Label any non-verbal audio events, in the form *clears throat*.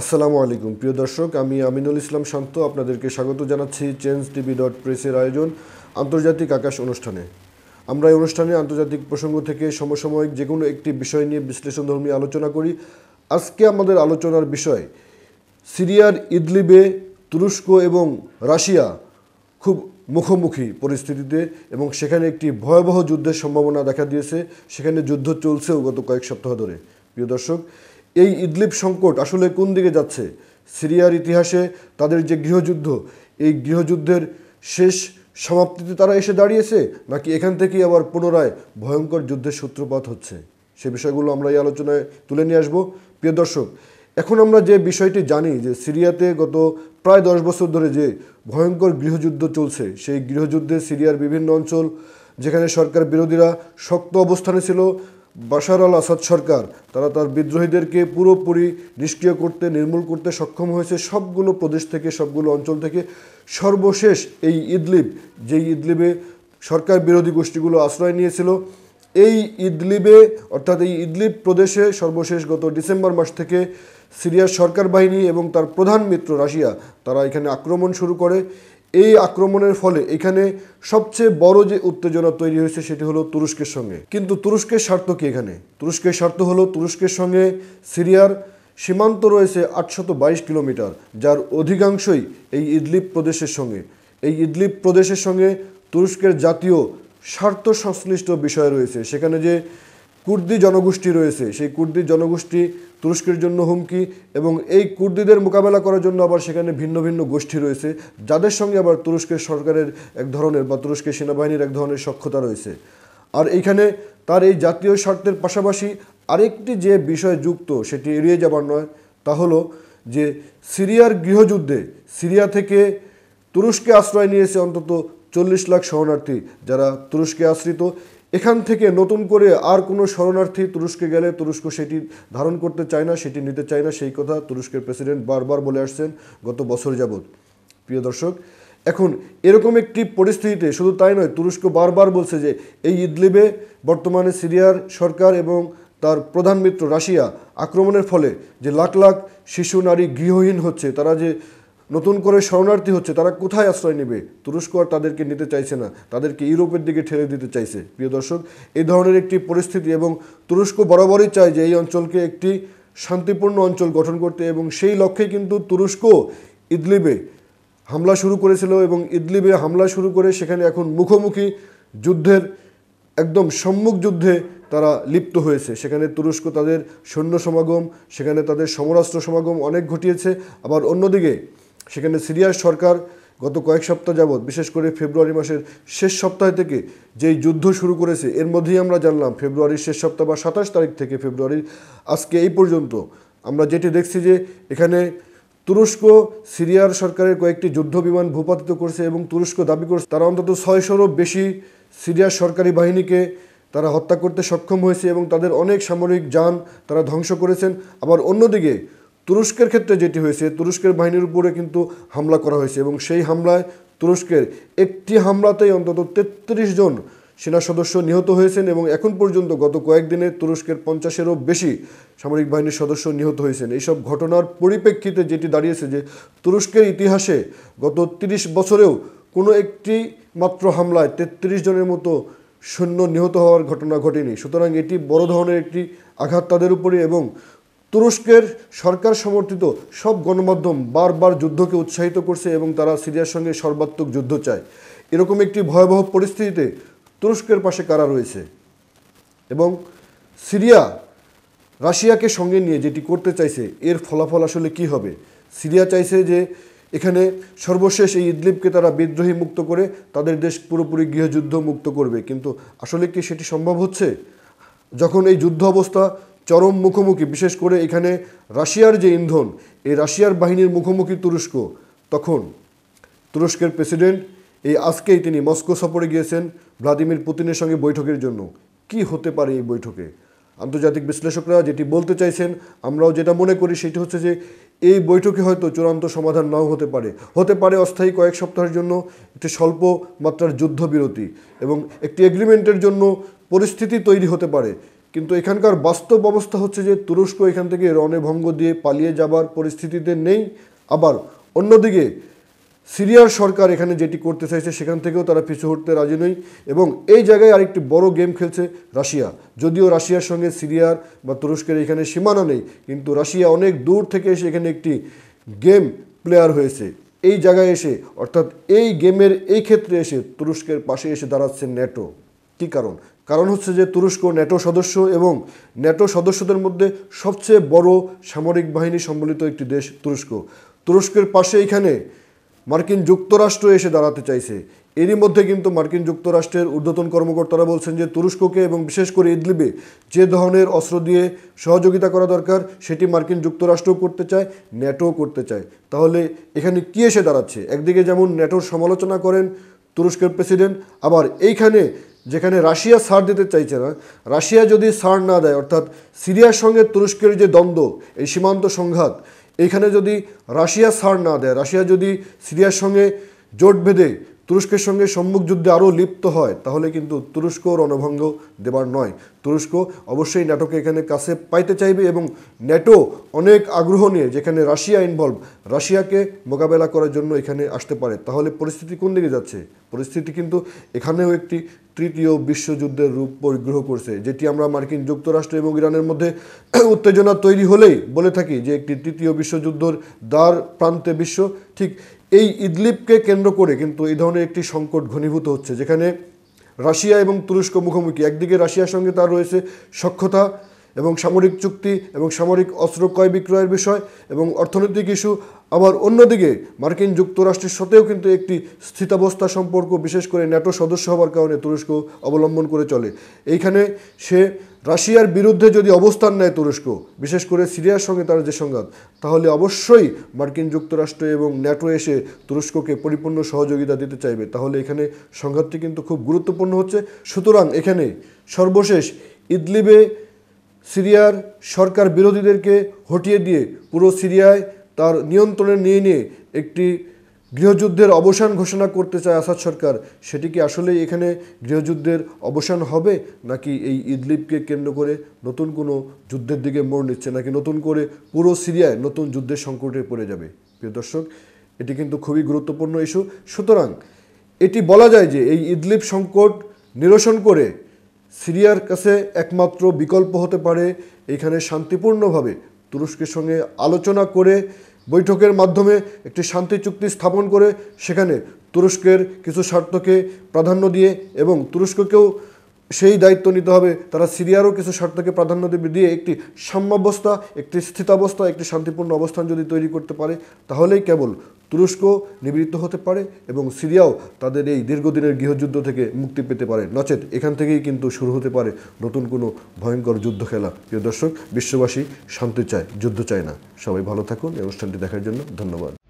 আসসালামু আলাইকুম প্রিয় দর্শক আমি আমিনুল ইসলাম শান্ত আপনাদেরকে স্বাগত জানাচ্ছি চেঞ্জ টিভি ডট প্রেসের আয়োজন আন্তর্জাতিক আকাশ অনুষ্ঠানে আমরা এই অনুষ্ঠানে আন্তর্জাতিক প্রসঙ্গ থেকে সমসাময়িক যে কোনো একটি বিষয় নিয়ে বিশ্লেষণ ধর্মী আলোচনা করি আজকে আমাদের আলোচনার বিষয় সিরিয়ার ইদলিবে তুরস্ক এবং রাশিয়া খুব মুখোমুখি পরিস্থিতিতে এবং সেখানে একটি ভয়াবহ যুদ্ধের সম্ভাবনা দেখা দিয়েছে সেখানে যুদ্ধ চলছেও গত কয়েক সপ্তাহ ধরে প্রিয় দর্শক এই ইদলিপ সংকট আসলে কোন দিকে যাচ্ছে সিরিয়ার ইতিহাসে তাদের যে গৃহযুদ্ধ এই গৃহযুদ্ধের শেষ সমাপ্তিতে তারা এসে দাঁড়িয়েছে নাকি এখান থেকেই আবার পুনরায় ভয়ঙ্কর যুদ্ধের সূত্রপাত হচ্ছে সে বিষয়গুলো আমরা এই আলোচনায় তুলে নিয়ে আসবো প্রিয় দর্শক এখন আমরা যে বিষয়টি জানি যে সিরিয়াতে গত প্রায় দশ বছর ধরে যে ভয়ঙ্কর গৃহযুদ্ধ চলছে সেই গৃহযুদ্ধে সিরিয়ার বিভিন্ন অঞ্চল যেখানে সরকার বিরোধীরা শক্ত অবস্থানে ছিল বাশার আল আসাদ সরকার তারা তার বিদ্রোহীদেরকে পুরোপুরি নিষ্ক্রিয় করতে নির্মূল করতে সক্ষম হয়েছে সবগুলো প্রদেশ থেকে সবগুলো অঞ্চল থেকে সর্বশেষ এই ইদলিব যেই ইদলিবে সরকার বিরোধী গোষ্ঠীগুলো আশ্রয় নিয়েছিল এই ইদলিবে অর্থাৎ এই ইদলিব প্রদেশে সর্বশেষ গত ডিসেম্বর মাস থেকে সিরিয়ার সরকার বাহিনী এবং তার প্রধান মিত্র রাশিয়া তারা এখানে আক্রমণ শুরু করে এই আক্রমণের ফলে এখানে সবচেয়ে বড় যে উত্তেজনা তৈরি হয়েছে সেটি হলো তুরস্কের সঙ্গে কিন্তু তুরস্কের স্বার্থ কি এখানে তুরস্কের স্বার্থ হলো তুরস্কের সঙ্গে সিরিয়ার সীমান্ত রয়েছে আটশত কিলোমিটার যার অধিকাংশই এই ইদলিপ প্রদেশের সঙ্গে এই ইদলিপ প্রদেশের সঙ্গে তুরস্কের জাতীয় স্বার্থ সংশ্লিষ্ট বিষয় রয়েছে সেখানে যে কুর্দি জনগোষ্ঠী রয়েছে সেই কুর্দি জনগোষ্ঠী তুরস্কের জন্য হুমকি এবং এই কুর্দিদের মোকাবেলা করার জন্য আবার সেখানে ভিন্ন ভিন্ন গোষ্ঠী রয়েছে যাদের সঙ্গে আবার তুরস্কের সরকারের এক ধরনের বা তুরস্কের সেনাবাহিনীর এক ধরনের সক্ষতা রয়েছে আর এইখানে তার এই জাতীয় স্বার্থের পাশাপাশি আরেকটি যে বিষয় যুক্ত সেটি এড়িয়ে যাবার নয় তা হলো যে সিরিয়ার গৃহযুদ্ধে সিরিয়া থেকে তুরস্কে আশ্রয় নিয়েছে অন্তত চল্লিশ লাখ শরণার্থী যারা তুরস্কে আশ্রিত এখান থেকে নতুন করে আর কোনো শরণার্থী তুরস্কে গেলে তুরস্ক সেটি ধারণ করতে চায় না সেটি নিতে চায় না সেই কথা তুরস্কের প্রেসিডেন্ট বারবার বলে আসছেন গত বছর যাবৎ প্রিয় দর্শক এখন এরকম একটি পরিস্থিতিতে শুধু তাই নয় তুরস্ক বারবার বলছে যে এই ইদলিবে বর্তমানে সিরিয়ার সরকার এবং তার প্রধান মিত্র রাশিয়া আক্রমণের ফলে যে লাখ লাখ শিশু নারী গৃহহীন হচ্ছে তারা যে নতুন করে শরণার্থী হচ্ছে তারা কোথায় আশ্রয় নেবে তুরস্ক আর তাদেরকে নিতে চাইছে না তাদেরকে ইউরোপের দিকে ঠেলে দিতে চাইছে প্রিয় দর্শক এই ধরনের একটি পরিস্থিতি এবং তুরস্ক বরাবরই চায় যে এই অঞ্চলকে একটি শান্তিপূর্ণ অঞ্চল গঠন করতে এবং সেই লক্ষ্যে কিন্তু তুরস্ক ইদলিবে হামলা শুরু করেছিল এবং ইদলিবে হামলা শুরু করে সেখানে এখন মুখোমুখি যুদ্ধের একদম সম্মুখ যুদ্ধে তারা লিপ্ত হয়েছে সেখানে তুরস্ক তাদের সৈন্য সমাগম সেখানে তাদের সমরাস্ত্র সমাগম অনেক ঘটিয়েছে আবার অন্যদিকে সেখানে সিরিয়ার সরকার গত কয়েক সপ্তাহ যাবৎ বিশেষ করে ফেব্রুয়ারি মাসের শেষ সপ্তাহ থেকে যেই যুদ্ধ শুরু করেছে এর মধ্যেই আমরা জানলাম ফেব্রুয়ারির শেষ সপ্তাহ বা সাতাশ তারিখ থেকে ফেব্রুয়ারির আজকে এই পর্যন্ত আমরা যেটি দেখছি যে এখানে তুরস্ক সিরিয়ার সরকারের কয়েকটি যুদ্ধ বিমান ভূপাতিত করছে এবং তুরস্ক দাবি করছে তারা অন্তত ছয়শোরও বেশি সিরিয়ার সরকারি বাহিনীকে তারা হত্যা করতে সক্ষম হয়েছে এবং তাদের অনেক সামরিক যান তারা ধ্বংস করেছেন আবার অন্যদিকে তুরস্কের ক্ষেত্রে যেটি হয়েছে তুরস্কের বাহিনীর উপরে কিন্তু হামলা করা হয়েছে এবং সেই হামলায় তুরস্কের একটি হামলাতেই অন্তত ৩৩ জন সেনা সদস্য নিহত হয়েছেন এবং এখন পর্যন্ত গত কয়েকদিনে তুরস্কের পঞ্চাশেরও বেশি সামরিক বাহিনীর সদস্য নিহত হয়েছেন এইসব ঘটনার পরিপ্রেক্ষিতে যেটি দাঁড়িয়েছে যে তুরস্কের ইতিহাসে গত ৩০ বছরেও কোনো একটি মাত্র হামলায় ৩৩ জনের মতো সৈন্য নিহত হওয়ার ঘটনা ঘটেনি সুতরাং এটি বড় ধরনের একটি আঘাত তাদের উপরে এবং তুরস্কের সরকার সমর্থিত সব গণমাধ্যম বারবার যুদ্ধকে উৎসাহিত করছে এবং তারা সিরিয়ার সঙ্গে সর্বাত্মক যুদ্ধ চায় এরকম একটি ভয়াবহ পরিস্থিতিতে তুরস্কের পাশে কারা রয়েছে এবং সিরিয়া রাশিয়াকে সঙ্গে নিয়ে যেটি করতে চাইছে এর ফলাফল আসলে কি হবে সিরিয়া চাইছে যে এখানে সর্বশেষ এই ইদলিপকে তারা বিদ্রোহী মুক্ত করে তাদের দেশ পুরোপুরি গৃহযুদ্ধ মুক্ত করবে কিন্তু আসলে কি সেটি সম্ভব হচ্ছে যখন এই যুদ্ধ অবস্থা চরম মুখোমুখি বিশেষ করে এখানে রাশিয়ার যে ইন্ধন এই রাশিয়ার বাহিনীর মুখোমুখি তুরস্ক তখন তুরস্কের প্রেসিডেন্ট এই আজকেই তিনি মস্কো সফরে গিয়েছেন ভ্লাদিমির পুতিনের সঙ্গে বৈঠকের জন্য কি হতে পারে এই বৈঠকে আন্তর্জাতিক বিশ্লেষকরা যেটি বলতে চাইছেন আমরাও যেটা মনে করি সেটি হচ্ছে যে এই বৈঠকে হয়তো চূড়ান্ত সমাধান নাও হতে পারে হতে পারে অস্থায়ী কয়েক সপ্তাহের জন্য একটি স্বল্প মাত্রার যুদ্ধবিরতি এবং একটি এগ্রিমেন্টের জন্য পরিস্থিতি তৈরি হতে পারে কিন্তু এখানকার বাস্তব অবস্থা হচ্ছে যে তুরস্ক এখান থেকে রণেভঙ্গ দিয়ে পালিয়ে যাবার পরিস্থিতিতে নেই আবার অন্যদিকে সিরিয়ার সরকার এখানে যেটি করতে চাইছে সেখান থেকেও তারা পিছু হটতে রাজি নই এবং এই জায়গায় আরেকটি বড় গেম খেলছে রাশিয়া যদিও রাশিয়ার সঙ্গে সিরিয়ার বা তুরস্কের এখানে সীমানা নেই কিন্তু রাশিয়া অনেক দূর থেকে এসে এখানে একটি গেম প্লেয়ার হয়েছে এই জায়গায় এসে অর্থাৎ এই গেমের এই ক্ষেত্রে এসে তুরস্কের পাশে এসে দাঁড়াচ্ছে ন্যাটো কী কারণ কারণ হচ্ছে যে তুরস্ক ন্যাটো সদস্য এবং ন্যাটো সদস্যদের মধ্যে সবচেয়ে বড় সামরিক বাহিনী সম্বলিত একটি দেশ তুরস্ক তুরস্কের পাশে এখানে মার্কিন যুক্তরাষ্ট্র এসে দাঁড়াতে চাইছে এরই মধ্যে কিন্তু মার্কিন যুক্তরাষ্ট্রের ঊর্ধ্বতন কর্মকর্তারা বলছেন যে তুরস্ককে এবং বিশেষ করে ইদলিবে যে ধরনের অস্ত্র দিয়ে সহযোগিতা করা দরকার সেটি মার্কিন যুক্তরাষ্ট্র করতে চায় ন্যাটোও করতে চায় তাহলে এখানে কি এসে দাঁড়াচ্ছে একদিকে যেমন ন্যাটোর সমালোচনা করেন তুরস্কের প্রেসিডেন্ট আবার এইখানে যেখানে রাশিয়া সার দিতে চাইছে না রাশিয়া যদি সার না দেয় অর্থাৎ সিরিয়ার সঙ্গে তুরস্কের যে দ্বন্দ্ব এই সীমান্ত সংঘাত এখানে যদি রাশিয়া সার না দেয় রাশিয়া যদি সিরিয়ার সঙ্গে জোট বেঁধে তুরস্কের সঙ্গে সম্মুখ যুদ্ধে আরও লিপ্ত হয় তাহলে কিন্তু তুরস্ক রণভঙ্গ দেবার নয় তুরস্ক অবশ্যই ন্যাটোকে এখানে কাছে পাইতে চাইবে এবং ন্যাটো অনেক আগ্রহ নিয়ে যেখানে রাশিয়া ইনভলভ রাশিয়াকে মোকাবেলা করার জন্য এখানে আসতে পারে তাহলে পরিস্থিতি কোন দিকে যাচ্ছে পরিস্থিতি কিন্তু এখানেও একটি তৃতীয় বিশ্বযুদ্ধের রূপ পরিগ্রহ করছে যেটি আমরা মার্কিন যুক্তরাষ্ট্র এবং ইরানের মধ্যে *clears throat* উত্তেজনা তৈরি হলেই বলে থাকি যে একটি তৃতীয় বিশ্বযুদ্ধর দ্বার প্রান্তে বিশ্ব ঠিক এই ইদলিপকে কেন্দ্র করে কিন্তু এই ধরনের একটি সংকট ঘনীভূত হচ্ছে যেখানে রাশিয়া এবং তুরস্ক মুখোমুখি একদিকে রাশিয়ার সঙ্গে তার রয়েছে সক্ষতা এবং সামরিক চুক্তি এবং সামরিক অস্ত্র ক্রয় বিক্রয়ের বিষয় এবং অর্থনৈতিক ইস্যু আবার অন্যদিকে মার্কিন যুক্তরাষ্ট্রের সাথেও কিন্তু একটি স্থিতাবস্থা সম্পর্ক বিশেষ করে ন্যাটো সদস্য হওয়ার কারণে তুরস্ক অবলম্বন করে চলে এইখানে সে রাশিয়ার বিরুদ্ধে যদি অবস্থান নেয় তুরস্ক বিশেষ করে সিরিয়ার সঙ্গে তার যে সংঘাত তাহলে অবশ্যই মার্কিন যুক্তরাষ্ট্র এবং ন্যাটো এসে তুরস্ককে পরিপূর্ণ সহযোগিতা দিতে চাইবে তাহলে এখানে সংঘাতটি কিন্তু খুব গুরুত্বপূর্ণ হচ্ছে সুতরাং এখানে সর্বশেষ ইদলিবে সিরিয়ার সরকার বিরোধীদেরকে হটিয়ে দিয়ে পুরো সিরিয়ায় তার নিয়ন্ত্রণে নিয়ে নিয়ে একটি গৃহযুদ্ধের অবসান ঘোষণা করতে চায় আসাদ সরকার সেটি কি আসলে এখানে গৃহযুদ্ধের অবসান হবে নাকি এই ইদলিপকে কেন্দ্র করে নতুন কোনো যুদ্ধের দিকে মোড় নিচ্ছে নাকি নতুন করে পুরো সিরিয়ায় নতুন যুদ্ধের সংকটে পড়ে যাবে প্রিয় দর্শক এটি কিন্তু খুবই গুরুত্বপূর্ণ ইস্যু সুতরাং এটি বলা যায় যে এই ইদলিপ সংকট নিরসন করে সিরিয়ার কাছে একমাত্র বিকল্প হতে পারে এখানে শান্তিপূর্ণভাবে তুরস্কের সঙ্গে আলোচনা করে বৈঠকের মাধ্যমে একটি শান্তি চুক্তি স্থাপন করে সেখানে তুরস্কের কিছু স্বার্থকে প্রাধান্য দিয়ে এবং তুরস্ককেও সেই দায়িত্ব নিতে হবে তারা সিরিয়ারও কিছু স্বার্থকে প্রাধান্য দেবে দিয়ে একটি সাম্যাবস্থা একটি স্থিতাবস্থা একটি শান্তিপূর্ণ অবস্থান যদি তৈরি করতে পারে তাহলেই কেবল তুরস্ক নিবৃত্ত হতে পারে এবং সিরিয়াও তাদের এই দীর্ঘদিনের গৃহযুদ্ধ থেকে মুক্তি পেতে পারে নচেত এখান থেকেই কিন্তু শুরু হতে পারে নতুন কোনো ভয়ঙ্কর যুদ্ধ খেলা প্রিয় দর্শক বিশ্ববাসী শান্তি চায় যুদ্ধ চায় না সবাই ভালো থাকুন এই অনুষ্ঠানটি দেখার জন্য ধন্যবাদ